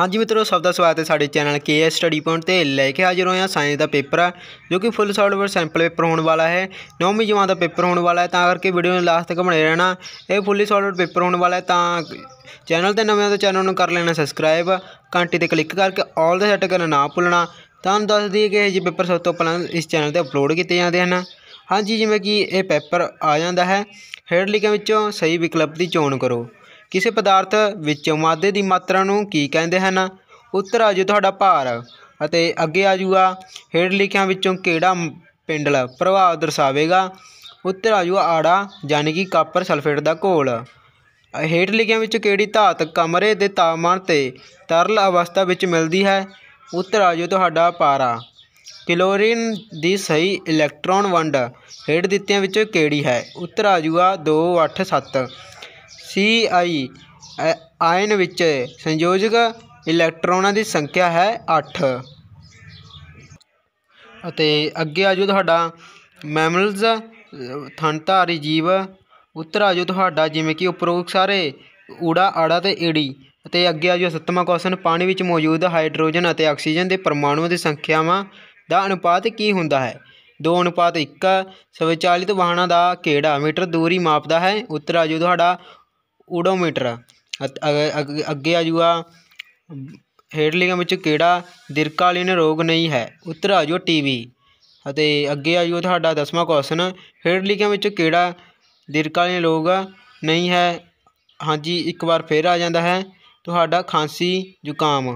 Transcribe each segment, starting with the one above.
ਹਾਂਜੀ ਮਿੱਤਰੋ ਸਭ ਦਾ ਸਵਾਗਤ ਹੈ ਸਾਡੇ ਚੈਨਲ ਕੇਐਸ ਸਟੱਡੀ ਪੁਆਇੰਟ ਤੇ ਲੈ ਕੇ ਹਾਜ਼ਰ ਹੋਇਆ ਸਾਇੰਸ ਦਾ ਪੇਪਰ ਆ ਜੋ ਕਿ ਫੁੱਲ ਸੋਲਵਰ ਸੈਂਪਲ ਪੇਪਰ ਹੋਣ ਵਾਲਾ ਹੈ 9ਵੀਂ ਜਮਾਤ ਦਾ ਪੇਪਰ ਹੋਣ ਵਾਲਾ ਹੈ ਤਾਂ ਕਰਕੇ ਵੀਡੀਓ ਨੂੰ ਲਾਸਟ ਤੱਕ ਬਣੇ ਰਹਿਣਾ ਇਹ ਫੁੱਲੀ ਸੋਲਵਰ ਪੇਪਰ ਹੋਣ ਵਾਲਾ ਹੈ ਤਾਂ ਚੈਨਲ ਤੇ ਨਵੇਂ ਹੋ ਤਾਂ ਚੈਨਲ ਨੂੰ ਕਰ ਲੈਣਾ ਸਬਸਕ੍ਰਾਈਬ ਘੰਟੀ ਤੇ ਕਲਿੱਕ ਕਰਕੇ ਆਲ ਦਾ ਸੈੱਟ ਕਰਨਾ ਨਾ ਭੁੱਲਣਾ ਤੁਹਾਨੂੰ ਦੱਸ ਦਈਏ ਕਿ ਇਹ ਜਿਹੇ ਪੇਪਰ ਸਭ ਤੋਂ ਪਹਿਲਾਂ ਇਸ ਚੈਨਲ ਤੇ ਅਪਲੋਡ ਕੀਤੇ ਜਾਂਦੇ ਹਨ ਹਾਂਜੀ ਜਿਵੇਂ ਕਿ ਇਹ ਪੇਪਰ ਆ ਜਾਂਦਾ ਹੈ ਹੇਡ ਲਿਖਿਆ ਵਿੱਚੋਂ ਸਹੀ ਵਿਕਲਪ ਦੀ ਚੋਣ ਕਰੋ ਕਿਸੇ ਪਦਾਰਥ ਵਿੱਚ ਮਾਦੇ ਦੀ ਮਾਤਰਾ ਨੂੰ ਕੀ ਕਹਿੰਦੇ ਹਨ ਉੱਤਰ ਆ ਜੂ ਤੁਹਾਡਾ ਭਾਰ ਅਤੇ ਅੱਗੇ ਆ ਜੂਗਾ ਹੇਠ ਲਿਖਿਆਂ ਵਿੱਚੋਂ ਕਿਹੜਾ ਪਿੰਡਲ ਪ੍ਰਭਾਵ ਦਰਸਾਵੇਗਾ ਉੱਤਰ ਆ ਜੂਗਾ ਆੜਾ ਯਾਨੀ ਕਿ ਕਾਪਰ ਸਲਫੇਟ ਦਾ ਘੋਲ ਹੇਠ ਲਿਖਿਆਂ ਵਿੱਚ ਕਿਹੜੀ ਧਾਤ ਕਮਰੇ ਦੇ ਤਾਪਮਾਨ ਤੇ ਤਰਲ ਅਵਸਥਾ ਵਿੱਚ ਮਿਲਦੀ ਹੈ ਉੱਤਰ ਆ ਜੂ ਤੁਹਾਡਾ ਪਾਰਾ ਕਲੋਰੀਨ ਦੀ ਸਹੀ ਇਲੈਕਟ੍ਰੋਨ ਵੰਡ ਹੇਠ ਦਿੱਤਿਆਂ ਵਿੱਚੋਂ ਕਿਹੜੀ ਹੈ ਉੱਤਰ ਆ ਜੂਗਾ 287 ਸੀ ਆਈ ਆਇਨ ਵਿੱਚ ਸੰਯੋਜਕ ਇਲੈਕਟ੍ਰੋਨਾਂ ਦੀ ਸੰਖਿਆ ਹੈ 8 ਅਤੇ ਅੱਗੇ ਆਜੋ ਤੁਹਾਡਾ ਮੈਮਲਸ ਥਣਧਾਰੀ ਜੀਵ ਉੱਤਰ ਆਜੋ ਤੁਹਾਡਾ ਜਿਵੇਂ ਕਿ ਉਪਰੋਕਤ ਸਾਰੇ ਊੜਾ ਆੜਾ ਤੇ ਏੜੀ ਅਤੇ ਅੱਗੇ ਆਜੋ ਸੱਤਵਾਂ ਕੁਐਸਚਨ ਪਾਣੀ ਵਿੱਚ ਮੌਜੂਦ ਹਾਈਡਰੋਜਨ ਅਤੇ ਆਕਸੀਜਨ ਦੇ ਪਰਮਾਣੂਆਂ ਦੀ ਸੰਖਿਆਵਾਂ ਦਾ ਅਨੁਪਾਤ ਕੀ ਹੁੰਦਾ ਹੈ 2 ਅਨੁਪਾਤ 1 ਸਵਚਾਲਿਤ ਵਾਹਨਾਂ ਦਾ ਕਿਹੜਾ ਮੀਟਰ ਦੂਰੀ ਮਾਪਦਾ ਹੈ ਉੱਤਰ ਆਜੋ ਤੁਹਾਡਾ ਓਡੋਮੀਟਰ ਅੱਗੇ ਆ ਜੂਗਾ ਹੇਠਲੀਆਂ ਵਿੱਚ ਕਿਹੜਾ ਦੀਰਘਕਾਲੀਨ ਰੋਗ ਨਹੀਂ ਹੈ ਉੱਤਰ ਆ ਜੂਗਾ ਟੀ ਬੀ ਅਤੇ ਅੱਗੇ ਆ ਜੂਗਾ ਤੁਹਾਡਾ ਦਸਵਾਂ ਕੁਐਸਚਨ ਹੇਠ ਲਿਖਿਆਂ ਵਿੱਚ ਕਿਹੜਾ ਦੀਰਘਕਾਲੀਨ ਰੋਗ ਨਹੀਂ ਹੈ ਹਾਂਜੀ ਇੱਕ ਵਾਰ ਫੇਰ ਆ ਜਾਂਦਾ ਹੈ ਤੁਹਾਡਾ ਖਾਂਸੀ ਜ਼ੁਕਾਮ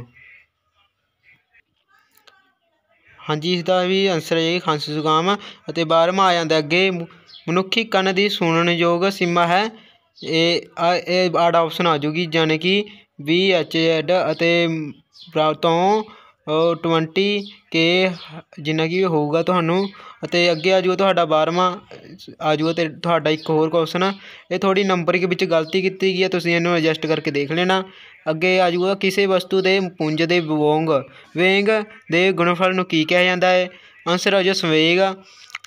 ਹਾਂਜੀ ਇਸ ਦਾ ਵੀ ਆਨਸਰ ਹੈ ਖਾਂਸੀ ਜ਼ੁਕਾਮ ਅਤੇ 12ਵਾਂ ਆ ਜਾਂਦਾ ਅੱਗੇ ਮਨੁੱਖੀ ਕੰਨ ਦੀ ਸੁਣਨ ਯੋਗ ਸੀਮਾ ਹੈ ਇਹ ਆ ਇਹ ਆਡ ਆਪਸ਼ਨ ਆ ਜੂਗੀ ਯਾਨੀ ਕਿ ਵੀ ਐਚ ਅਤੇ ਤੋਂ 20 ਕੇ ਜਿੰਨਾ ਕੀ ਹੋਊਗਾ ਤੁਹਾਨੂੰ ਅਤੇ ਅੱਗੇ ਆ ਜੂਗਾ ਤੁਹਾਡਾ 12ਵਾਂ ਆ ਜੂਗਾ ਤੇ ਤੁਹਾਡਾ ਇੱਕ ਹੋਰ ਕੁਐਸਚਨ ਇਹ ਥੋੜੀ ਨੰਬਰ ਵਿੱਚ ਗਲਤੀ ਕੀਤੀ ਗਈ ਹੈ ਤੁਸੀਂ ਇਹਨੂੰ ਐਡਜਸਟ ਕਰਕੇ ਦੇਖ ਲੈਣਾ ਅੱਗੇ ਆ ਜੂਗਾ ਕਿਸੇ ਵਸਤੂ ਦੇ ਪੁੰਜ ਦੇ ਵੋਂਗ ਵੇਂਗ ਦੇ ਗੁਣਫਲ ਨੂੰ ਕੀ ਕਿਹਾ ਜਾਂਦਾ ਹੈ ਆਨਸਰ ਆ ਜੋ ਸੰਵੇਗ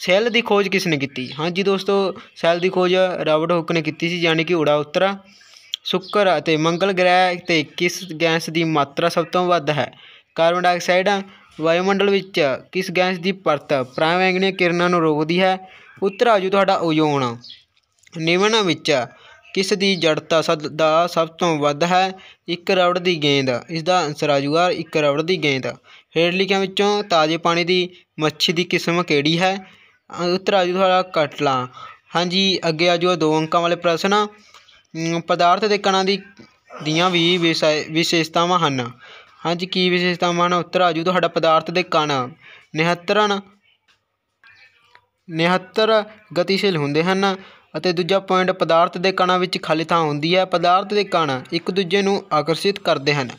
ਸੈੱਲ ਦੀ ਖੋਜ ਕਿਸ ਨੇ ਕੀਤੀ ਹਾਂਜੀ ਦੋਸਤੋ ਸੈੱਲ ਦੀ ਖੋਜ ਰਾਬਰਟ ਹੁੱਕ ਨੇ ਕੀਤੀ ਸੀ ਯਾਨੀ ਕਿ ਉੜਾ ਉਤਰਾ ਸ਼ੁੱਕਰ ਅਤੇ ਮੰਗਲ ਗ੍ਰਹਿ ਤੇ ਕਿਸ ਗੈਸ ਦੀ ਮਾਤਰਾ ਸਭ ਤੋਂ ਵੱਧ ਹੈ ਕਾਰਬਨ ਡਾਈਆਕਸਾਈਡ ਵਾਯੂਮੰਡਲ ਵਿੱਚ ਕਿਸ ਗੈਸ ਦੀ ਪਰਤ ਪ੍ਰਾਇਮੈਂਗਨੀਆ ਕਿਰਨਾਂ ਨੂੰ ਰੋਕਦੀ ਹੈ ਉੱਤਰ ਆਜੂ ਤੁਹਾਡਾ ਓਜ਼ੋਨ ਨਿਵਨ ਵਿੱਚ ਕਿਸ ਦੀ ਜੜਤਾ ਦਾ ਸਭ ਤੋਂ ਵੱਧ ਹੈ ਇੱਕ ਰਬੜ ਦੀ ਗੇਂਦ ਇਸ ਦਾ ਆਨਸਰ ਆਜੂਗਾ ਇੱਕ 1 ਰਬੜ ਦੀ ਗੇਂਦ ਹੇਠ ਲਿਖਿਆਂ ਵਿੱਚੋਂ ਤਾਜ਼ੇ ਪਾਣੀ ਦੀ ਮੱਛੀ ਦੀ ਕਿਸਮ ਕਿਹੜੀ ਹੈ ਉੱਤਰ ਆਜੂ ਤੁਹਾਡਾ ਕਟਲਾ ਹਾਂਜੀ ਅੱਗੇ ਆ ਦੋ ਅੰਕਾਂ ਵਾਲੇ ਪ੍ਰਸ਼ਨ ਪਦਾਰਥ ਦੇ ਕਣਾਂ ਦੀ ਦੀਆਂ ਵੀ ਵਿਸ਼ੇਸ਼ਤਾਵਾਂ ਹਨ ਹਾਂਜੀ ਕੀ ਵਿਸ਼ੇਸ਼ਤਾਵਾਂ ਹਨ ਉੱਤਰ ਆਜੂ ਤੁਹਾਡਾ ਪਦਾਰਥ ਦੇ ਕਣ ਨਿਹੱਤਰਣ ਨਿਹੱਤਰ ਗਤੀਸ਼ੀਲ ਹੁੰਦੇ ਹਨ ਅਤੇ ਦੂਜਾ ਪੁਆਇੰਟ ਪਦਾਰਥ ਦੇ ਕਣਾਂ ਵਿੱਚ ਖਾਲੀ ਥਾਂ ਹੁੰਦੀ ਹੈ ਪਦਾਰਥ ਦੇ ਕਣ ਇੱਕ ਦੂਜੇ ਨੂੰ ਆਕਰਸ਼ਿਤ ਕਰਦੇ ਹਨ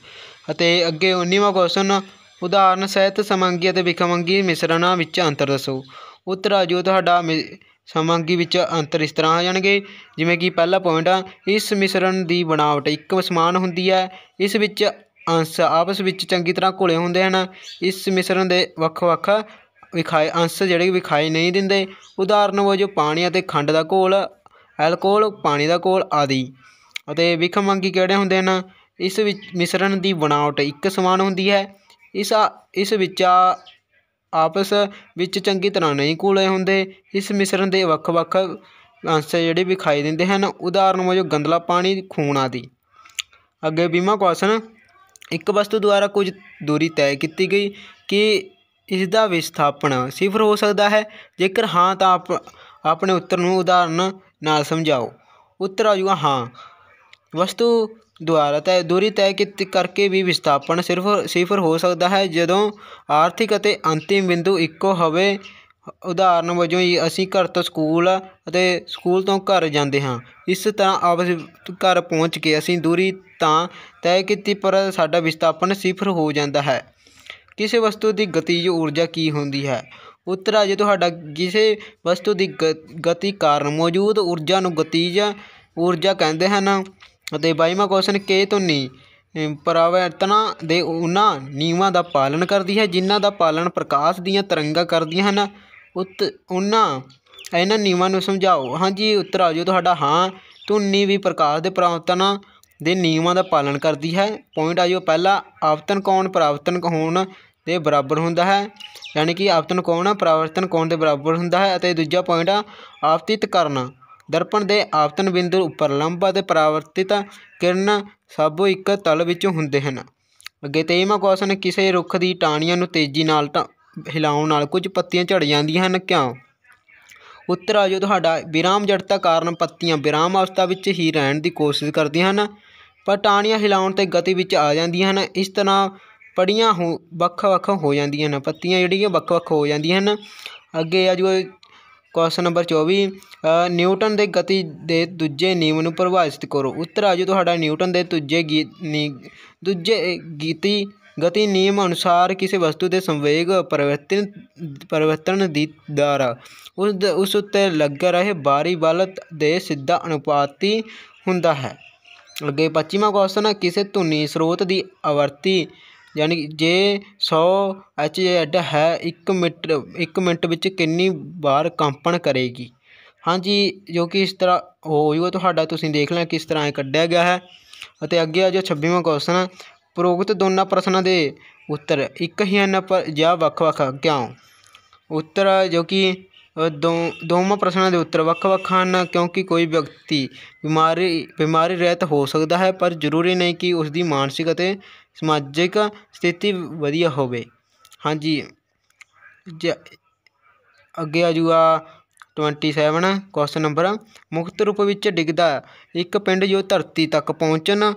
ਅਤੇ ਅੱਗੇ 19ਵਾਂ ਕੁਐਸਚਨ ਉਦਾਹਰਨ ਸਹਿਤ ਸਮਾਂਗੀ ਅਤੇ ਵਿਖਮੰਗੀ ਮਿਸ਼ਰਣਾਂ ਵਿੱਚ ਅੰਤਰ ਦੱਸੋ ਉਤਰਾ ਜੋ ਤੁਹਾਡਾ ਸਮਾਂਗੀ ਵਿੱਚ ਅੰਤਰ ਇਸ ਤਰ੍ਹਾਂ ਆ ਜਾਣਗੇ ਜਿਵੇਂ ਕਿ ਪਹਿਲਾ ਪੁਆਇੰਟ ਆ ਇਸ ਮਿਸ਼ਰਣ ਦੀ ਬਣਾਵਟ ਇੱਕ ਸਮਾਨ ਹੁੰਦੀ ਹੈ ਇਸ ਵਿੱਚ ਅੰਸ਼ ਆਪਸ ਵਿੱਚ ਚੰਗੀ ਤਰ੍ਹਾਂ ਘੁਲੇ ਹੁੰਦੇ ਹਨ ਇਸ ਮਿਸ਼ਰਣ ਦੇ ਵੱਖ-ਵੱਖ ਵਿਖਾਏ ਅੰਸ਼ ਜਿਹੜੇ ਵਿਖਾਏ ਨਹੀਂ ਦਿੰਦੇ ਉਦਾਹਰਨ ਵਜੋਂ ਪਾਣੀ ਅਤੇ ਖੰਡ ਦਾ ਘੋਲ ਐਲਕੋਹਲ ਪਾਣੀ ਦਾ ਘੋਲ ਆਦਿ ਅਤੇ ਵਿਖਮੰਗੀ ਕਿਹੜੇ ਹੁੰਦੇ ਹਨ ਇਸ ਵਿੱਚ ਮਿਸ਼ਰਣ ਦੀ ਬਣਾਵਟ ਇੱਕ ਸਮਾਨ ਹੁੰਦੀ ਹੈ ਇਸ ਇਸ ਵਿੱਚ ਆਪਸ ਵਿੱਚ ਚੰਗੀ ਤਰ੍ਹਾਂ ਨਹੀਂ ਘੁਲੇ ਹੁੰਦੇ ਇਸ ਮਿਸ਼ਰਣ ਦੇ ਵੱਖ-ਵੱਖ ਅੰਸ਼ ਜਿਹੜੇ ਵਿਖਾਈ ਦਿੰਦੇ ਹਨ ਉਦਾਹਰਨ ਵਜੋਂ ਗੰਦਲਾ ਪਾਣੀ ਖੂਨ ਆਦਿ ਅੱਗੇ ਬੀਮਾ ਕੁਐਸਚਨ ਇੱਕ ਵਸਤੂ ਦੁਆਰਾ ਕੁਝ ਦੂਰੀ ਤੈਅ ਕੀਤੀ ਗਈ ਕਿ ਇਸ ਦਾ ਵਿਸਥਾਪਨ ਸਿਫਰ ਹੋ ਸਕਦਾ ਹੈ ਜੇਕਰ ਹਾਂ ਤਾਂ ਆਪ ਆਪਣੇ ਉੱਤਰ ਨੂੰ ਉਦਾਹਰਨ ਨਾਲ ਸਮਝਾਓ ਉੱਤਰ ਆ ਜੂਗਾ ਹਾਂ ਵਸਤੂ ਦੁਆਰਾ ਤੈ ਦੂਰੀ ਤੈ ਕਿਤ ਕਰਕੇ ਵੀ ਵਿਸਥਾਪਨ ਸਿਰਫ ਸਿਫਰ ਹੋ ਸਕਦਾ ਹੈ ਜਦੋਂ ਆਰਥਿਕ ਅਤੇ ਅੰਤਿਮ ਬਿੰਦੂ ਇੱਕੋ ਹੋਵੇ ਉਦਾਹਰਨ ਵਜੋਂ ਹੀ ਅਸੀਂ ਘਰ ਤੋਂ ਸਕੂਲ ਅਤੇ ਸਕੂਲ ਤੋਂ ਘਰ ਜਾਂਦੇ ਹਾਂ ਇਸ ਤਰ੍ਹਾਂ ਆਪਸ ਘਰ ਪਹੁੰਚ ਕੇ ਅਸੀਂ ਦੂਰੀ ਤਾਂ ਤੈ ਕੀਤੀ ਪਰ ਸਾਡਾ ਵਿਸਥਾਪਨ ਸਿਫਰ ਹੋ ਜਾਂਦਾ ਹੈ ਕਿਸੇ ਵਸਤੂ ਦੀ ਗਤੀਜ ਊਰਜਾ ਕੀ ਹੁੰਦੀ ਹੈ ਉੱਤਰ ਜੇ ਤੁਹਾਡਾ ਕਿਸੇ ਵਸਤੂ ਦੀ ਗਤੀ ਕਾਰਨ ਮੌਜੂਦ ਊਰਜਾ ਨੂੰ ਗਤੀਜ ਊਰਜਾ ਕਹਿੰਦੇ ਹਨ ਅਤੇ 22ਵਾਂ ਕੁਐਸਚਨ ਕੇ ਧੁਨੀ ਪਰਵਰਤਨਾ ਦੇ ਉਹਨਾਂ ਨਿਯਮਾਂ ਦਾ ਪਾਲਣ ਕਰਦੀ ਹੈ ਜਿਨ੍ਹਾਂ ਦਾ ਪਾਲਣ ਪ੍ਰਕਾਸ਼ ਦੀਆਂ ਤਰੰਗਾਂ ਕਰਦੀਆਂ ਹਨ ਉਤ ਉਹਨਾਂ ਇਹਨਾਂ ਨਿਯਮਾਂ ਨੂੰ ਸਮਝਾਓ ਹਾਂਜੀ ਉੱਤਰ ਆ ਜਾਓ ਤੁਹਾਡਾ ਹਾਂ ਧੁਨੀ ਵੀ ਪ੍ਰਕਾਸ਼ ਦੇ ਪਰਾਵਰਤਨਾਂ ਦੇ ਨਿਯਮਾਂ ਦਾ ਪਾਲਨ ਕਰਦੀ ਹੈ ਪੁਆਇੰਟ ਆ ਜਾਓ ਪਹਿਲਾ ਆਵਰਤਨ ਕੋਣ ਪ੍ਰਵਰਤਨ ਕੋਣ ਦੇ ਬਰਾਬਰ ਹੁੰਦਾ ਹੈ ਯਾਨੀ ਕਿ ਆਵਰਤਨ ਕੋਣ ਪ੍ਰਵਰਤਨ ਕੋਣ ਦੇ ਬਰਾਬਰ ਹੁੰਦਾ ਹੈ ਅਤੇ ਦੂਜਾ ਪੁਆਇੰਟ ਆਪਤਿਤ ਕਰਨ ਕਰਨਾ ਦਰਪਣ ਦੇ ਆਪਤਨ ਬਿੰਦੂ ਉੱਪਰ ਲੰਬਾ ਤੇ ਪਰਾਵਰਤਿਤ ਕਿਰਨ ਸਭ ਇੱਕ ਤਲ ਵਿੱਚ ਹੁੰਦੇ ਹਨ ਅੱਗੇ ਇਹ ਕੁਐਸਚਨ ਕਿਸੇ ਰੁੱਖ ਦੀ ਟਾਹਣੀਆਂ ਨੂੰ ਤੇਜ਼ੀ ਨਾਲ ਹਿਲਾਉਣ ਨਾਲ ਕੁਝ ਪੱਤੀਆਂ ਝੜ ਜਾਂਦੀਆਂ ਹਨ ਕਿਉਂ ਉੱਤਰ ਆ ਜੋ ਤੁਹਾਡਾ ਵਿਰਾਮ ਜੜਤਾ ਕਾਰਨ ਪੱਤੀਆਂ ਵਿਰਾਮ ਅਵਸਥਾ ਵਿੱਚ ਹੀ ਰਹਿਣ ਦੀ ਕੋਸ਼ਿਸ਼ ਕਰਦੀਆਂ ਹਨ ਪਰ ਟਾਹਣੀਆਂ ਹਿਲਾਉਣ ਤੇ ਗਤੀ ਵਿੱਚ ਆ ਜਾਂਦੀਆਂ ਹਨ ਇਸ ਤਰ੍ਹਾਂ ਪੜੀਆਂ ਹੋ ਵੱਖ-ਵੱਖ ਹੋ ਜਾਂਦੀਆਂ ਹਨ ਪੱਤੀਆਂ ਜਿਹੜੀਆਂ ਵੱਖ-ਵੱਖ ਹੋ ਜਾਂਦੀਆਂ ਹਨ ਅੱਗੇ ਆ ਜੋ ਕੁਐਸਚਨ ਨੰਬਰ 24 ਨਿਊਟਨ ਦੇ ਗਤੀ ਦੇ ਦੂਜੇ ਨਿਯਮ ਨੂੰ ਪਰਿਭਾਸ਼ਿਤ ਕਰੋ ਉੱਤਰ ਆ ਜੋ ਤੁਹਾਡਾ ਨਿਊਟਨ ਦੇ ਦੂਜੇ ਦੂਜੇ ਗੀਤੀ ਗਤੀ ਨਿਯਮ ਅਨੁਸਾਰ ਕਿਸੇ ਵਸਤੂ ਦੇ ਸੰਵੇਗ ਪਰਿਵਰਤਨ ਪਰਿਵਰਤਨ ਦੀ ਦਰ ਉਸ ਉਸ ਉੱਤੇ ਲੱਗ ਰਹੇ ਬਾਰੀ ਬਲ ਦੇ ਸਿੱਧਾ ਅਨੁਪਾਤੀ ਹੁੰਦਾ ਹੈ ਅੱਗੇ 25ਵਾਂ ਕੁਐਸਚਨ ਕਿਸੇ ਧੁਨੀ ਸਰੋਤ ਦੀ ਆਵਰਤੀ ਯਾਨੀ ਜੇ 100 ਐਚ ਐਡ ਹੈ 1 ਮੀਟਰ 1 ਮਿੰਟ ਵਿੱਚ ਕਿੰਨੀ ਵਾਰ ਕੰਪਨ ਕਰੇਗੀ ਹਾਂਜੀ ਜੋ ਕਿ ਇਸ ਤਰ੍ਹਾਂ ਹੋ ਜੂਗਾ ਤੁਹਾਡਾ ਤੁਸੀਂ ਦੇਖ ਲੈਣਾ ਕਿਸ ਤਰ੍ਹਾਂ ਇਹ ਕੱਢਿਆ ਗਿਆ ਹੈ ਅਤੇ ਅੱਗੇ ਆ ਜੋ 26ਵਾਂ ਕੁਐਸਚਨ ਪ੍ਰੋਗਤ ਦੋਨਾਂ ਪ੍ਰਸ਼ਨਾਂ ਦੇ ਉੱਤਰ ਇੱਕ ਹੀ ਹਨ ਪਰ ਜਾਂ ਵੱਖ-ਵੱਖ ਕਿਉਂ ਉੱਤਰ ਜੋ ਕਿ ਦੋ ਦੋਵਾਂ ਪ੍ਰਸ਼ਨਾਂ ਦੇ ਉੱਤਰ ਵੱਖ-ਵੱਖ ਹਨ ਕਿਉਂਕਿ ਕੋਈ ਵਿਅਕਤੀ ਬਿਮਾਰੀ ਬਿਮਾਰੀ ਰਹਿਤ ਹੋ ਸਕਦਾ ਹੈ ਪਰ ਜ਼ਰੂਰੀ ਨਹੀਂ ਕਿ ਉਸ ਦੀ ਮਾਨਸਿਕ ਅਤੇ ਸਮਾਜਿਕ ਸਥਿਤੀ ਵਧੀਆ ਹੋਵੇ ਹਾਂਜੀ ਅੱਗੇ ਆ ਜੂਗਾ 27 ਕੁਐਸਚਨ ਨੰਬਰ ਮੁਕਤ ਰੂਪ ਵਿੱਚ ਡਿੱਗਦਾ ਇੱਕ ਪਿੰਡ ਜੋ ਧਰਤੀ ਤੱਕ ਪਹੁੰਚਣ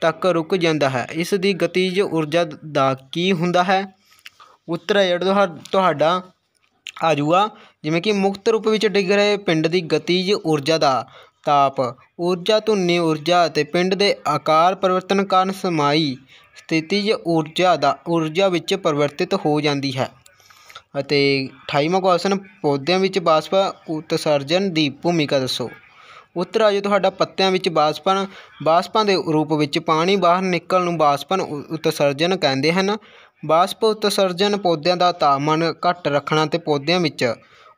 ਤੱਕ ਰੁਕ ਜਾਂਦਾ ਹੈ ਇਸ ਦੀ ਗਤੀਜ ਊਰਜਾ ਦਾ ਕੀ ਹੁੰਦਾ ਹੈ ਉੱਤਰ ਹੈ ਜਿਹੜਾ ਤੁਹਾਡਾ ਆ ਜੂਗਾ ਜਿਵੇਂ ਕਿ ਮੁਕਤ ਰੂਪ ਵਿੱਚ ਡਿੱਗ ਰਹੇ ਪਿੰਡ ਦੀ ਗਤੀਜ ਊਰਜਾ ਦਾ ਤਾਪ ਊਰਜਾ ਧੁਨੀ ਊਰਜਾ ਅਤੇ ਪਿੰਡ ਦੇ ਆਕਾਰ ਪਰਿਵਰਤਨ ਕਾਰਨ ਸਮਾਈ ਸਥਿਤੀਜ ਊਰਜਾ ਦਾ ਊਰਜਾ ਵਿੱਚ ਪਰਿਵਰਤਿਤ ਹੋ ਜਾਂਦੀ ਹੈ ਅਤੇ 28ਵਾਂ ਕੁਐਸਚਨ ਪੌਦਿਆਂ ਵਿੱਚ ਬਾਸਪ ਉਤਸਰਜਨ ਦੀ ਭੂਮਿਕਾ ਦੱਸੋ ਉੱਤਰ ਆ ਜਾਓ ਤੁਹਾਡਾ ਪੱਤਿਆਂ ਵਿੱਚ ਬਾਸਪਨ ਬਾਸਪਾਂ ਦੇ ਰੂਪ ਵਿੱਚ ਪਾਣੀ ਬਾਹਰ ਨਿਕਲਣ ਨੂੰ ਬਾਸਪਨ ਉਤਸਰਜਨ ਕਹਿੰਦੇ ਹਨ ਬਾਸਪ ਉਤਸਰਜਨ ਪੌਦਿਆਂ ਦਾ ਤਾਪਮਾਨ ਘੱਟ ਰੱਖਣਾ ਤੇ ਪੌਦਿਆਂ ਵਿੱਚ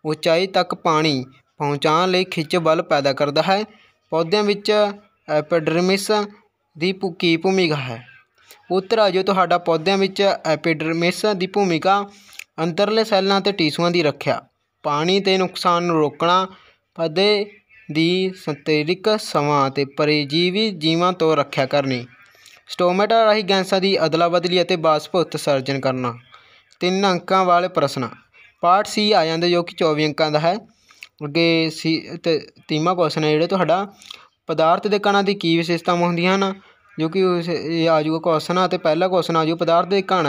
ਉਚਾਈ ਤੱਕ ਪਾਣੀ ਪਹੁੰਚਾਉਣ ਲਈ ਖਿੱਚ ਬਲ ਪੈਦਾ ਕਰਦਾ ਹੈ ਪੌਦਿਆਂ ਵਿੱਚ ਐਪੀਡਰਮਿਸ ਦੀ ਕੀ ਭੂਮਿਕਾ ਹੈ ਉੱਤਰ ਆ ਜੋ ਤੁਹਾਡਾ ਪੌਦਿਆਂ ਵਿੱਚ ਐਪੀਡਰਮਿਸ ਦੀ ਭੂਮਿਕਾ ਅੰਦਰਲੇ ਸੈੱਲਾਂ ਅਤੇ ਟਿਸ਼ੂਆਂ ਦੀ ਰੱਖਿਆ ਪਾਣੀ ਤੇ ਨੁਕਸਾਨ ਨੂੰ ਰੋਕਣਾ ਪਦੇ ਦੀ ਸੰਤੇਰਿਕ ਸਮਾਂ ਤੇ ਪਰਜੀਵੀ ਜੀਵਾਂ ਤੋਂ ਰੱਖਿਆ ਕਰਨੀ ਸਟੋਮੇਟਾ ਰਾਹੀਂ ਗੈਸਾਂ ਦੀ ਅਦਲਾ ਬਦਲੀ ਅਤੇ ਬਾਸਪ ਉਤਸਰਜਨ ਕਰਨਾ ਤਿੰਨ ਅੰਕਾਂ ਵਾਲੇ ਪ੍ਰਸ਼ਨ ਪਾਠ ਸੀ ਆ ਜਾਂਦੇ ਜੋ ਕਿ 24 ਅੰਕਾਂ ਦਾ ਹੈ ਅੱਗੇ ਸੀ ਤੇ ਤੀਮਾ ਕੁਐਸਚਨ ਹੈ ਜਿਹੜੇ ਤੁਹਾਡਾ ਪਦਾਰਥ ਦੇ ਕਣਾਂ ਦੀ ਕੀ ਵਿਸ਼ੇਸ਼ਤਾਵਾਂ ਹੁੰਦੀਆਂ ਹਨ ਜੋ ਕਿ ਇਹ ਆ ਜੂਗਾ ਕੁਐਸਚਨ ਤੇ ਪਹਿਲਾ ਕੁਐਸਚਨ ਆ ਜੂ ਪਦਾਰਥ ਦੇ ਕਣ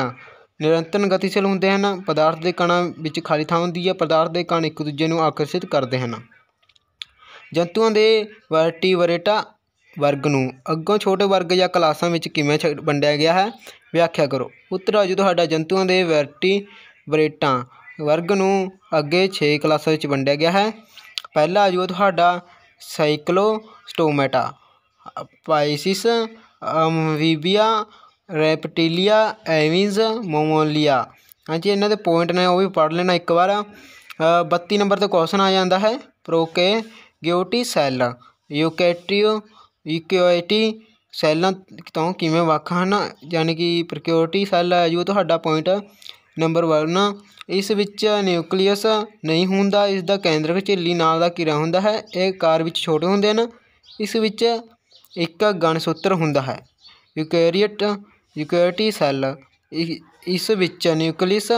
ਨਿਰੰਤਰ ਗਤੀਸ਼ੀਲ ਹੁੰਦੇ ਹਨ ਪਦਾਰਥ ਦੇ ਕਣਾਂ ਵਿੱਚ ਖਾਲੀ ਥਾਂ ਹੁੰਦੀ ਹੈ ਪਦਾਰਥ ਦੇ ਕਣ ਇੱਕ ਦੂਜੇ ਨੂੰ ਆਕਰਸ਼ਿਤ ਕਰਦੇ ਹਨ ਜੰਤੂਆਂ ਦੇ ਵਰਟੀਵਰੇਟਾ ਵਰਗ ਨੂੰ ਅੱਗੋਂ ਛੋਟੇ ਵਰਗ ਜਾਂ ਕਲਾਸਾਂ ਵਿੱਚ ਕਿਵੇਂ ਵੰਡਿਆ ਗਿਆ ਹੈ ਵਿਆਖਿਆ ਕਰੋ ਉੱਤਰ ਆ ਜੀ ਤੁਹਾਡਾ ਜੰਤੂਆਂ ਦੇ ਵਰਟੀਵਰੇਟਾ ਵਰਗ ਨੂੰ ਅੱਗੇ 6 ਕਲਾਸਾਂ ਵਿੱਚ ਵੰਡਿਆ ਗਿਆ ਹੈ ਪਹਿਲਾ ਆਜੂ ਤੁਹਾਡਾ ਸਾਈਕਲੋਸਟੋਮੈਟਾ ਪਾਈਸਿਸ ਅਮਵੀਬੀਆ ਰੈਪਟੀਲੀਆ ਐਵਿਨਸ ਮੋਮੋਲੀਆ ਹਾਂਜੀ ਇਹਨਾਂ ਦੇ ਪੁਆਇੰਟ ਨੇ ਉਹ ਵੀ ਪੜ੍ਹ ਲੈਣਾ ਇੱਕ ਵਾਰ 32 ਨੰਬਰ ਤੇ ਕੁਐਸਚਨ ਆ ਜਾਂਦਾ ਹੈ ਪ੍ਰੋਕੇ ਗਿਓਟੀ ਸੈੱਲ ਯੂਕੈਟਰੀਓ ਯੂਕਿਓਟੀ ਸੈੱਲਾਂ ਤੋਂ ਕਿਵੇਂ ਵੱਖ ਹਨ ਯਾਨੀ ਕਿ ਪ੍ਰੋਕਿਓਟੀ ਸੈੱਲ ਆ ਜੋ ਤੁਹਾਡਾ ਪੁਆਇੰਟ ਨੰਬਰ 1 ਇਸ ਵਿੱਚ ਨਿਊਕਲੀਅਸ ਨਹੀਂ ਹੁੰਦਾ ਇਸ ਦਾ ਕੇਂਦਰਕ ਝਿੱਲੀ ਨਾਲ ਦਾ ਕਿਰਿਆ ਹੁੰਦਾ ਹੈ ਇਹ ਆਕਾਰ ਵਿੱਚ ਛੋਟੇ ਹੁੰਦੇ ਹਨ ਇਸ ਵਿੱਚ ਇੱਕ ਗਣਸੂਤਰ ਹੁੰਦਾ ਹੈ ਯੂਕੇਰੀਅਟ ਯੂਕੇਰਟੀ ਸੈੱਲ ਇਸ ਵਿੱਚ ਨਿਊਕਲੀਅਸ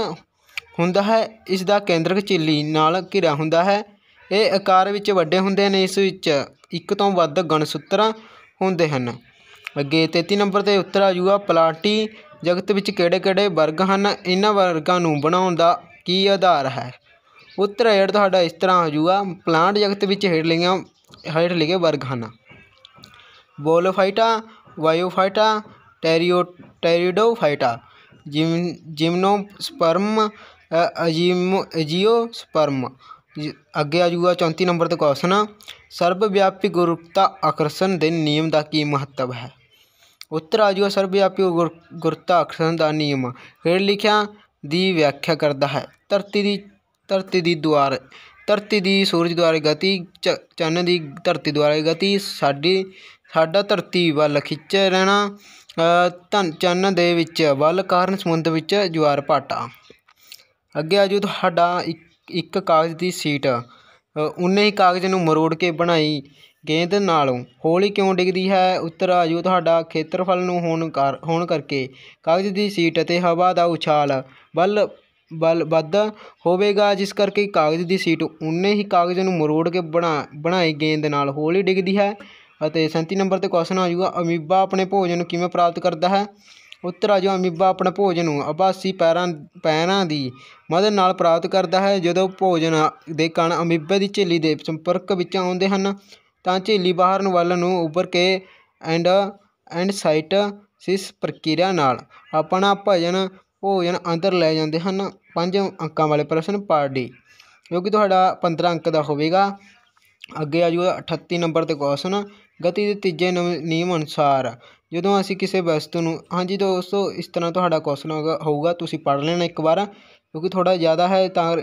ਹੁੰਦਾ ਹੈ ਇਸ ਦਾ ਕੇਂਦਰਕ ਝਿੱਲੀ ਨਾਲ ਕਿਰਿਆ ਹੁੰਦਾ ਹੈ ਇਹ ਆਕਾਰ ਵਿੱਚ ਵੱਡੇ ਹੁੰਦੇ ਨੇ ਇਸ ਵਿੱਚ ਇੱਕ ਤੋਂ ਵੱਧ ਗਣਸੂਤਰ ਹੁੰਦੇ ਹਨ ਅੱਗੇ 33 ਨੰਬਰ ਤੇ ਉੱਤਰ ਆ ਜੂਗਾ ਪਲਾਟੀ ਜਗਤ ਵਿੱਚ ਕਿਹੜੇ ਕਿਹੜੇ ਵਰਗ ਹਨ ਇਹਨਾਂ ਵਰਗਾਂ ਨੂੰ ਬਣਾਉਣ ਦਾ ਕੀ ਆਧਾਰ ਹੈ ਉੱਤਰ ਹੇਠ ਤੁਹਾਡਾ ਇਸ ਤਰ੍ਹਾਂ ਹੋ ਜਾਊਗਾ ਪਲਾਂਟ ਜਗਤ ਵਿੱਚ ਹੇਠ ਲਈਆਂ ਹੇਠ ਲਿਖੇ ਵਰਗ ਹਨ ਬੋਲੋਫਾਈਟਾ ਵਾਇਓਫਾਈਟਾ ਟੈਰੀਓ ਟੈਰੀਡੋਫਾਈਟਾ ਜਿਮ ਜਿਮਨੋਸਪਰਮ ਅਜੀਮ ਸਪਰਮ ਅੱਗੇ ਆ ਜਾਊਗਾ 34 ਨੰਬਰ ਦਾ ਕੁਐਸਚਨ ਸਰਵ ਵਿਆਪੀ ਗੁਰੂਪਤਾ ਆਕਰਸ਼ਣ ਦੇ ਨਿਯਮ ਦਾ ਕੀ ਮਹੱਤਵ ਹੈ ਉੱਤਰ ਗੁਰਤਾ ਗੁਰਤਾਕਰਸ਼ਣ ਦਾ ਨਿਯਮ ਹੇਠ ਲਿਖਿਆ ਦੀ ਵਿਆਖਿਆ ਕਰਦਾ ਹੈ ਧਰਤੀ ਦੀ ਧਰਤੀ ਦੀ ਦੁਆਰ ਧਰਤੀ ਦੀ ਸੂਰਜ ਦੁਆਰੇ ਗਤੀ ਚੰਨ ਦੀ ਧਰਤੀ ਦੁਆਰੇ ਗਤੀ ਸਾਡੀ ਸਾਡਾ ਧਰਤੀ ਵੱਲ ਖਿੱਚ ਰਹਿਣਾ ਧਨ ਚੰਨ ਦੇ ਵਿੱਚ ਵੱਲ ਕਾਰਨ ਸਮੁੰਦਰ ਵਿੱਚ ਜਵਾਰ ਪਾਟਾ ਅੱਗੇ ਆਜੂ ਤੁਹਾਡਾ ਇੱਕ ਕਾਗਜ਼ ਦੀ ਸੀਟ ਉਹਨੇ ਹੀ ਕਾਗਜ਼ ਨੂੰ ਮਰੋੜ ਕੇ ਬਣਾਈ ਗੇਂਦ ਨਾਲੋਂ ਹੌਲੀ ਕਿਉਂ ਡਿੱਗਦੀ ਹੈ ਉੱਤਰ ਆਜੂ ਤੁਹਾਡਾ ਖੇਤਰਫਲ ਨੂੰ ਹੋਣ ਕਰ ਹੋਣ ਕਰਕੇ ਕਾਗਜ਼ ਦੀ ਸੀਟ ਅਤੇ ਹਵਾ ਦਾ ਉਛਾਲ ਵੱਲ ਬਲ ਵੱਧ ਹੋਵੇਗਾ ਜਿਸ ਕਰਕੇ ਕਾਗਜ਼ ਦੀ ਸੀਟ ਉਨੇ ਹੀ ਕਾਗਜ਼ ਨੂੰ ਮਰੋੜ ਕੇ ਬਣਾ ਬਣਾਈ ਗੇਂਦ ਨਾਲ ਹੌਲੀ ਡਿੱਗਦੀ ਹੈ ਅਤੇ 37 ਨੰਬਰ 'ਤੇ ਕੁਐਸਚਨ ਆ ਅਮੀਬਾ ਆਪਣੇ ਭੋਜਨ ਨੂੰ ਕਿਵੇਂ ਪ੍ਰਾਪਤ ਕਰਦਾ ਹੈ ਉੱਤਰ ਆ ਅਮੀਬਾ ਆਪਣੇ ਭੋਜਨ ਨੂੰ ਆਪਾਸੀ ਪੈਰਾਂ ਪੈਰਾਂ ਦੀ ਮਦਦ ਨਾਲ ਪ੍ਰਾਪਤ ਕਰਦਾ ਹੈ ਜਦੋਂ ਭੋਜਨ ਦੇ ਕਣ ਅਮੀਬੇ ਦੀ ਝਿੱਲੀ ਦੇ ਸੰਪਰਕ ਵਿੱਚ ਆਉਂਦੇ ਹਨ ਤਾਂ ਝੀਲੀ ਬਾਹਰ ਵੱਲ ਨੂੰ ਉੱਭਰ ਕੇ ਐਂਡ ਐਂਡ ਐਂਡਸਾਈਟਸਿਸ ਪ੍ਰਕਿਰਿਆ ਨਾਲ ਆਪਣਾ ਭਜਨ ਭੋਜਨ ਅੰਦਰ ਲੈ ਜਾਂਦੇ ਹਨ ਪੰਜ ਅੰਕਾਂ ਵਾਲੇ ਪ੍ਰਸ਼ਨ ਪਾਰਟੀ ਡੀ ਜੋ ਕਿ ਤੁਹਾਡਾ 15 ਅੰਕ ਦਾ ਹੋਵੇਗਾ ਅੱਗੇ ਆ ਜੂਗਾ 38 ਨੰਬਰ ਤੇ ਕੁਐਸਚਨ ਗਤੀ ਦੇ ਤੀਜੇ ਨਿਯਮ ਅਨੁਸਾਰ ਜਦੋਂ ਅਸੀਂ ਕਿਸੇ ਵਸਤੂ ਨੂੰ ਹਾਂਜੀ ਦੋਸਤੋ ਇਸ ਤਰ੍ਹਾਂ ਤੁਹਾਡਾ ਕੁਐਸਚਨ ਹੋਊਗਾ ਤੁਸੀਂ ਪੜ੍ਹ ਲੈਣਾ ਇੱਕ ਵਾਰ ਕਿਉਂਕਿ ਥੋੜਾ ਜ਼ਿਆਦਾ ਹੈ ਤਾਂ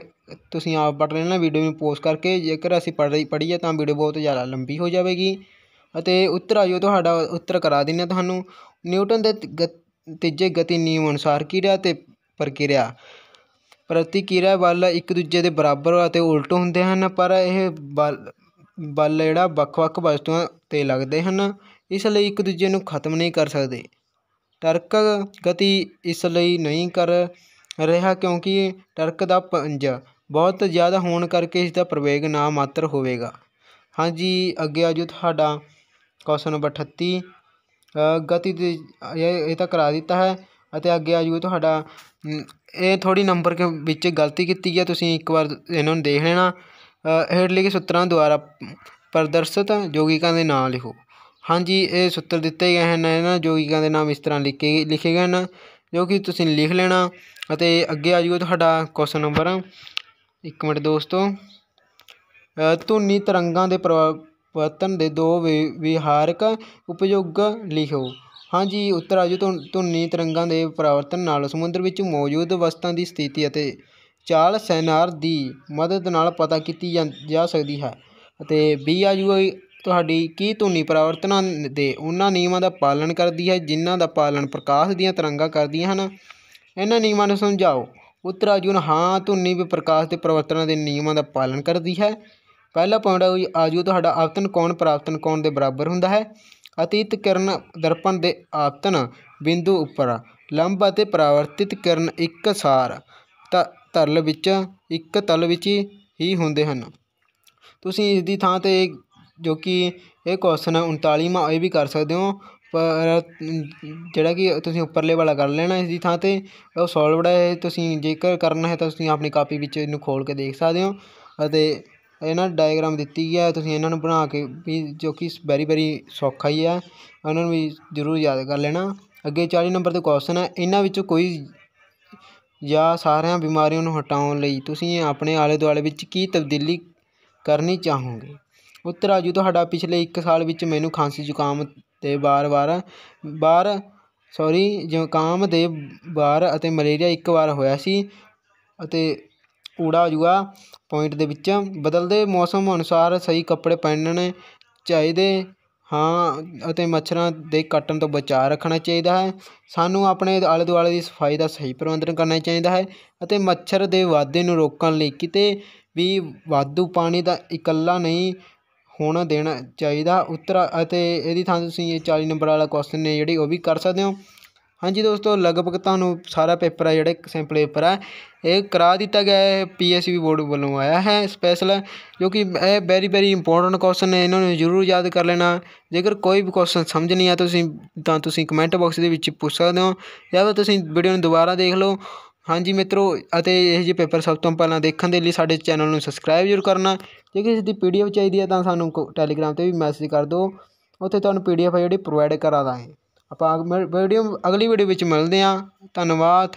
ਤੁਸੀਂ ਆਪ ਪੜ ਲੈਣਾ ਵੀਡੀਓ ਨੂੰ ਪੋਸਟ ਕਰਕੇ ਜੇਕਰ ਅਸੀਂ ਪੜ ਰਹੀ ਪੜੀ ਹੈ ਤਾਂ ਵੀਡੀਓ ਬਹੁਤ ਜ਼ਿਆਦਾ ਲੰਬੀ ਹੋ ਜਾਵੇਗੀ ਅਤੇ ਉੱਤਰ ਆਇਓ ਤੁਹਾਡਾ ਉੱਤਰ ਕਰਾ ਦਿੰਦੇ ਤੁਹਾਨੂੰ ਨਿਊਟਨ ਦੇ ਤੀਜੇ ਗਤੀ ਨਿਯਮ ਅਨੁਸਾਰ ਕਿਰਿਆ ਤੇ ਪ੍ਰਕਿਰਿਆ ਪ੍ਰਤੀਕਿਰਿਆ ਬਲ ਇੱਕ ਦੂਜੇ ਦੇ ਬਰਾਬਰ ਅਤੇ ਉਲਟ ਹੁੰਦੇ ਹਨ ਪਰ ਇਹ ਬਲ ਬਲ ਜਿਹੜਾ ਵੱਖ-ਵੱਖ ਵਸਤੂਆਂ ਤੇ ਲੱਗਦੇ ਹਨ ਇਸ ਲਈ ਇੱਕ ਦੂਜੇ ਨੂੰ ਖਤਮ ਨਹੀਂ ਕਰ ਸਕਦੇ ਤਰਕ ਗਤੀ ਇਸ ਲਈ ਨਹੀਂ ਕਰ ਰਿਹਾ ਕਿਉਂਕਿ ਟਰਕ ਦਾ ਪੰਜ ਬਹੁਤ ਜ਼ਿਆਦਾ ਹੋਣ ਕਰਕੇ ਇਸ ਦਾ ਪ੍ਰਵੇਗ ਨਾ ਮਾਤਰ ਹੋਵੇਗਾ ਹਾਂਜੀ ਅੱਗੇ ਆ ਜੋ ਤੁਹਾਡਾ ਕੁਐਸਚਨ ਨੰਬਰ 38 ਗਤੀ ਦੇ ਇਹ ਤਾਂ ਕਰਾ ਦਿੱਤਾ ਹੈ ਅਤੇ ਅੱਗੇ ਆ ਜੋ ਤੁਹਾਡਾ ਇਹ ਥੋੜੀ ਨੰਬਰ ਕੇ ਵਿੱਚ ਗਲਤੀ ਕੀਤੀ ਹੈ ਤੁਸੀਂ ਇੱਕ ਵਾਰ ਇਹਨਾਂ ਨੂੰ ਦੇਖ ਲੈਣਾ ਹੇਠਲੇ ਲਿਖੇ ਸੂਤਰਾਂ ਦੁਆਰਾ ਪ੍ਰਦਰਸ਼ਿਤ ਯੋਗਿਕਾਂ ਦੇ ਨਾਂ ਲਿਖੋ ਹਾਂਜੀ ਇਹ ਸੂਤਰ ਦਿੱਤੇ ਗਏ ਹਨ ਇਹਨਾਂ ਯੋਗਿਕਾਂ ਦੇ ਨਾਮ ਇਸ ਤਰ੍ਹਾਂ ਲਿਖੇ ਲਿਖੇ ਗਏ ਹਨ ਜੋ ਕਿ ਤੁਸੀਂ ਲਿਖ ਲੈਣਾ ਅਤੇ ਅੱਗੇ ਆ ਜੂਗਾ ਤੁਹਾਡਾ ਕੁਐਸਚਨ ਨੰਬਰ 1 ਮਿੰਟ ਦੋਸਤੋ ਧੁਨੀ ਤਰੰਗਾਂ ਦੇ ਪਰਿਵਰਤਨ ਦੇ ਦੋ ਵਿਹਾਰਕ ਉਪਯੋਗ ਲਿਖੋ ਹਾਂਜੀ ਉੱਤਰ ਆ ਜੂ ਧੁਨੀ ਤਰੰਗਾਂ ਦੇ ਪਰਿਵਰਤਨ ਨਾਲ ਸਮੁੰਦਰ ਵਿੱਚ ਮੌਜੂਦ ਵਸਤਾਂ ਦੀ ਸਥਿਤੀ ਅਤੇ ਚਾਲ ਸੈਨਾਰ ਦੀ ਮਦਦ ਨਾਲ ਪਤਾ ਕੀਤੀ ਜਾ ਸਕਦੀ ਹੈ ਅਤੇ ਬੀ ਆ ਜੂ ਤੁਹਾਡੀ ਕੀ ਧੁਨੀ ਪਰਿਵਰਤਨਾਂ ਦੇ ਉਹਨਾਂ ਨਿਯਮਾਂ ਦਾ ਪਾਲਣ ਕਰਦੀ ਹੈ ਜਿਨ੍ਹਾਂ ਦਾ ਪਾਲਣ ਪ੍ਰਕਾਸ਼ ਦੀਆਂ ਤਰੰਗਾਂ ਕਰਦੀਆਂ ਹਨ ਇਹਨਾਂ ਨਿਯਮਾਂ ਨੂੰ ਸਮਝਾਓ ਪੁੱਤਰ ਅਜੂਨ ਹਾਂ ਧੁਨੀ ਵੀ ਪ੍ਰਕਾਸ਼ ਦੇ ਪਰਵਰਤਨ ਦੇ ਨਿਯਮਾਂ ਦਾ ਪਾਲਣ ਕਰਦੀ ਹੈ ਪਹਿਲਾ ਪੁਆਇੰਟ ਹੈ ਆਜੂ ਤੁਹਾਡਾ ਆਪਤਨ ਕੋਣ ਪ੍ਰਾਪਤਨ ਕੋਣ ਦੇ ਬਰਾਬਰ ਹੁੰਦਾ ਹੈ ਅਤੀਤ ਕਿਰਨ ਦਰਪਣ ਦੇ ਆਪਤਨ ਬਿੰਦੂ ਉੱਪਰ ਲੰਬ ਅਤੇ ਪਰਾਵਰਤਿਤ ਕਿਰਨ ਇੱਕ ਸਾਰ ਤਲ ਵਿੱਚ ਇੱਕ ਤਲ ਵਿੱਚ ਹੀ ਹੁੰਦੇ ਹਨ ਤੁਸੀਂ ਇਸ ਦੀ ਥਾਂ ਤੇ ਜੋ ਕਿ ਇਹ ਕੁਐਸਚਨ 39ਵਾਂ ਇਹ ਵੀ ਕਰ ਸਕਦੇ ਹੋ ਪਰ ਜਿਹੜਾ ਕਿ ਤੁਸੀਂ ਉੱਪਰਲੇ ਵਾਲਾ ਕਰ ਲੈਣਾ ਇਸ ਦੀ ਥਾਂ 'ਤੇ ਉਹ ਸੋਲਵਡ ਹੈ ਤੁਸੀਂ ਜੇਕਰ ਕਰਨਾ ਹੈ ਤਾਂ ਤੁਸੀਂ ਆਪਣੀ ਕਾਪੀ ਵਿੱਚ ਇਹਨੂੰ ਖੋਲ ਕੇ ਦੇਖ ਸਕਦੇ ਹੋ ਅਤੇ ਇਹਨਾਂ ਡਾਇਗਰਾਮ ਦਿੱਤੀ ਹੈ ਤੁਸੀਂ ਇਹਨਾਂ ਨੂੰ ਬਣਾ ਕੇ ਵੀ ਜੋ ਕਿ ਬੈਰੀ ਬੈਰੀ ਸੌਖਾ ਹੀ ਆ ਉਹਨਾਂ ਨੂੰ ਵੀ ਜ਼ਰੂਰ ਯਾਦ ਕਰ ਲੈਣਾ ਅੱਗੇ 40 ਨੰਬਰ 'ਤੇ ਕੁਐਸਚਨ ਹੈ ਇਹਨਾਂ ਵਿੱਚੋਂ ਕੋਈ ਜਾਂ ਸਾਰਿਆਂ ਬਿਮਾਰੀਆਂ ਨੂੰ ਹਟਾਉਣ ਲਈ ਤੁਸੀਂ ਆਪਣੇ ਆਲੇ ਦੁਆਲੇ ਵਿੱਚ ਕੀ ਤਬਦੀਲੀ ਕਰਨੀ ਚਾਹੋਗੇ ਉੱਤਰ ਆਜੂ ਤੁਹਾਡਾ ਪਿਛਲੇ 1 ਸਾਲ ਵਿੱਚ ਮੈਨੂੰ ਖਾਂਸੀ ਜ਼ੁਕਾਮ ਅਤੇ ਵਾਰ ਵਾਰ ਵਾਰ ਸੋਰੀ ਜ਼ੁਕਾਮ ਦੇ ਵਾਰ ਅਤੇ ਮਲੇਰੀਆ ਇੱਕ ਵਾਰ ਹੋਇਆ ਸੀ ਅਤੇ ਊੜਾ ਜੂਆ ਪੁਆਇੰਟ ਦੇ ਵਿੱਚ ਬਦਲਦੇ ਮੌਸਮ ਅਨੁਸਾਰ ਸਹੀ ਕੱਪੜੇ ਪਹਿਨਣੇ ਚਾਹੀਦੇ ਹਾਂ ਅਤੇ ਮੱਛਰਾਂ ਦੇ ਕੱਟਣ ਤੋਂ ਬਚਾਅ ਰੱਖਣਾ ਚਾਹੀਦਾ ਹੈ ਸਾਨੂੰ ਆਪਣੇ ਆਲੇ ਦੁਆਲੇ ਦੀ ਸਫਾਈ ਦਾ ਸਹੀ ਪ੍ਰਬੰਧਨ ਕਰਨਾ ਚਾਹੀਦਾ ਹੈ ਅਤੇ ਮੱਛਰ ਦੇ ਵਾਧੇ ਨੂੰ ਰੋਕਣ ਲਈ ਕਿਤੇ ਵੀ ਵਾਧੂ ਪਾਣੀ ਦਾ ਇਕੱਲਾ ਨਹੀਂ ਹੋਣਾ ਦੇਣਾ ਚਾਹੀਦਾ ਉੱਤਰ ਅਤੇ ਇਹਦੀ ਥਾਂ ਤੁਸੀਂ ਇਹ 40 ਨੰਬਰ ਵਾਲਾ ਕੁਐਸਚਨ ਨੇ ਜਿਹੜੀ ਉਹ ਵੀ ਕਰ ਸਕਦੇ ਹੋ ਹਾਂਜੀ ਦੋਸਤੋ ਲਗਭਗ ਤੁਹਾਨੂੰ ਸਾਰਾ ਪੇਪਰ ਆ ਜਿਹੜਾ ਸਿੰਪਲ ਪੇਪਰ ਆ ਇਹ ਕਰਾ ਦਿੱਤਾ ਗਿਆ ਹੈ ਪੀਐਸਬੀ ਬੋਰਡ ਵੱਲੋਂ ਆਇਆ ਹੈ ਸਪੈਸ਼ਲ ਜੋ ਕਿ ਇਹ ਵੈਰੀ ਵੈਰੀ ਇੰਪੋਰਟੈਂਟ ਕੁਐਸਚਨ ਨੇ ਇਹਨਾਂ ਨੂੰ ਜ਼ਰੂਰ ਯਾਦ ਕਰ ਲੈਣਾ ਜੇਕਰ ਕੋਈ ਵੀ ਕੁਐਸਚਨ ਸਮਝ ਨਹੀਂ ਆ ਤੁਸੀਂ ਤਾਂ ਤੁਸੀਂ ਕਮੈਂਟ ਬਾਕਸ ਦੇ ਵਿੱਚ ਪੁੱਛ ਸਕਦੇ ਹੋ ਜਾਂ ਫਿਰ ਤੁਸੀਂ ਵੀਡੀਓ ਨੂੰ ਦੁਬਾਰਾ ਦੇਖ ਲਓ ਹਾਂਜੀ ਮਿੱਤਰੋ ਅਤੇ ਇਹ ਜਿਹੇ ਪੇਪਰ ਸਭ ਤੋਂ ਪਹਿਲਾਂ ਦੇਖਣ ਦੇ ਲਈ ਸਾਡੇ ਚੈਨਲ ਨੂੰ ਸਬਸਕ੍ਰਾਈਬ ਜ਼ਰੂਰ ਕਰਨਾ ਜੇ ਕਿਸੇ ਦੀ ਪੀਡੀਐਫ ਚਾਹੀਦੀ ਹੈ ਤਾਂ ਸਾਨੂੰ ਟੈਲੀਗ੍ਰਾਮ ਤੇ ਵੀ ਮੈਸੇਜ ਕਰ ਦਿਓ ਉੱਥੇ ਤੁਹਾਨੂੰ ਪੀਡੀਐਫ ਜਿਹੜੀ ਪ੍ਰੋਵਾਈਡ ਕਰਾ ਦਾਂਗੇ ਆਪਾਂ ਵੀਡੀਓ ਅਗਲੀ ਵੀਡੀਓ ਵਿੱਚ ਮਿਲਦੇ ਹਾਂ ਧੰਨਵਾਦ